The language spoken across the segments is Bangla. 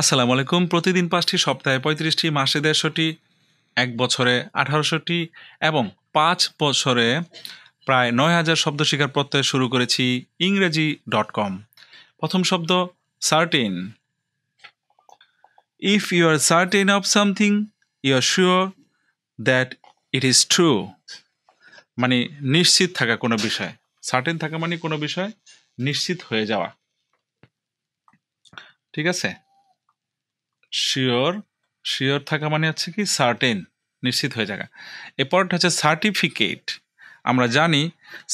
আসসালামু আলাইকুম প্রতিদিন পাঁচটি সপ্তাহে পঁয়ত্রিশটি মাসে দেড়শোটি এক বছরে আঠারোশোটি এবং পাঁচ বছরে প্রায় নয় হাজার শব্দ শিকার প্রত্যয় শুরু করেছি ইংরেজি ডট কম প্রথম শব্দ certain if you are certain of something you are sure that it is true মানে নিশ্চিত থাকা কোনো বিষয় সার্টেন থাকা মানে কোনো বিষয় নিশ্চিত হয়ে যাওয়া ঠিক আছে শিওর শিওর থাকা মানে হচ্ছে কি সার্টেন নিশ্চিত হয়ে থাকা এরপরটা হচ্ছে সার্টিফিকেট আমরা জানি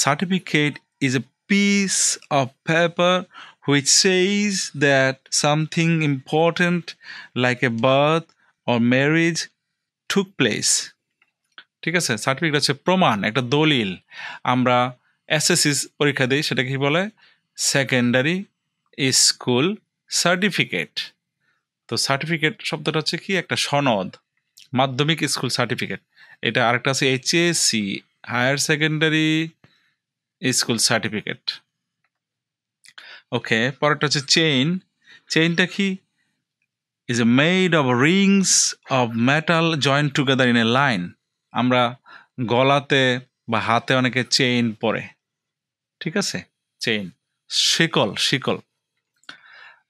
certificate is a piece of paper which says that something important like a birth or marriage took place ঠিক আছে সার্টিফিকেট হচ্ছে প্রমাণ একটা দলিল আমরা এসএসসি পরীক্ষা দিই সেটাকে কি বলে সেকেন্ডারি স্কুল সার্টিফিকেট তো সার্টিফিকেট শব্দটা হচ্ছে কি একটা সনদ মাধ্যমিক স্কুল সার্টিফিকেট এটা আরেকটা আছে HSC higher secondary school certificate okay পরেরটা হচ্ছে চেইন চেইনটা কি is a made of rings of metal joined together in a line আমরা গলাতে বা হাতে অনেকে চেইন পরে ঠিক আছে চেইন শিকল শিকল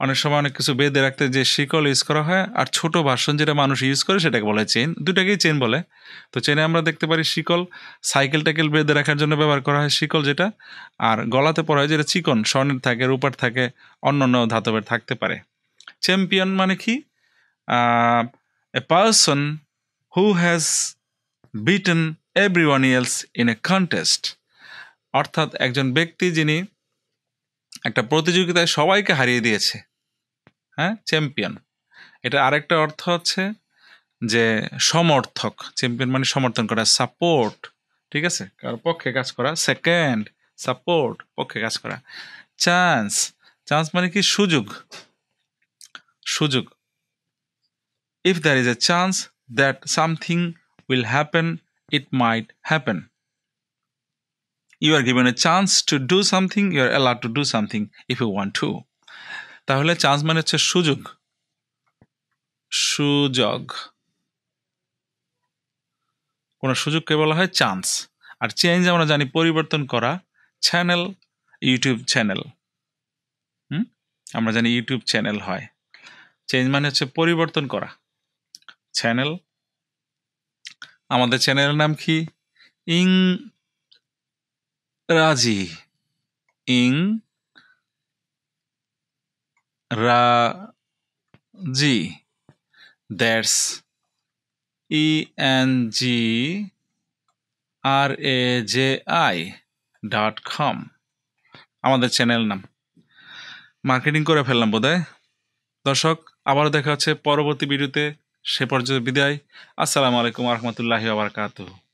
অনেক সময় অনেক কিছু বেঁধে রাখতে যে শিকল ইউজ করা হয় আর ছোট ভার্সন যেটা মানুষ ইউজ করে সেটাকে বলে চেন দুটাকেই চেন বলে তো চেনে আমরা দেখতে পারি শিকল সাইকেল টাইকেল বেঁধে রাখার জন্য ব্যবহার করা হয় শিকল যেটা আর গলাতে পরা হয় যেটা চিকন স্বর্ণের থাকে রূপার থাকে অন্য অন্য ধাতবের থাকতে পারে চ্যাম্পিয়ন মানে কি a person who has beaten every one else in a contest অর্থাৎ একজন ব্যক্তি যিনি একটা প্রতিযোগিতায় সবাইকে হারিয়ে দিয়েছে হ্যাঁ চ্যাম্পিয়ন এটা আরেকটা অর্থ হচ্ছে যে সমর্থক চ্যাম্পিয়ন মানে সমর্থন করা সাপোর্ট ঠিক আছে কার পক্ষে কাজ করা সেকেন্ড সাপোর্ট পক্ষে কাজ করা চান্স চান্স মানে কি সুযোগ সুযোগ if there is a chance that something will happen it might happen you are given a chance to do something you are allowed to do something if you want to তাহলে চান্স মানে হচ্ছে সুযোগ সুযোগ কোনো সুযোগকে বলা হয় চান্স আর চেঞ্জ আমরা জানি পরিবর্তন করা চ্যানেল ইউটিউব চ্যানেল হুম আমরা জানি ইউটিউব চ্যানেল হয় চেঞ্জ মানে হচ্ছে পরিবর্তন করা চ্যানেল আমাদের চ্যানেলের নাম কি ইং Ingraji Ingraji that's E N G R A J I dot com আমাদের চ্যানেল নাম মার্কেটিং করে ফেললাম বোধ দর্শক আবারও দেখা হচ্ছে পরবর্তী ভিডিওতে সে পর্যন্ত বিদায় আসসালামু আলাইকুম রহমতুল্লাহি আবরকাতু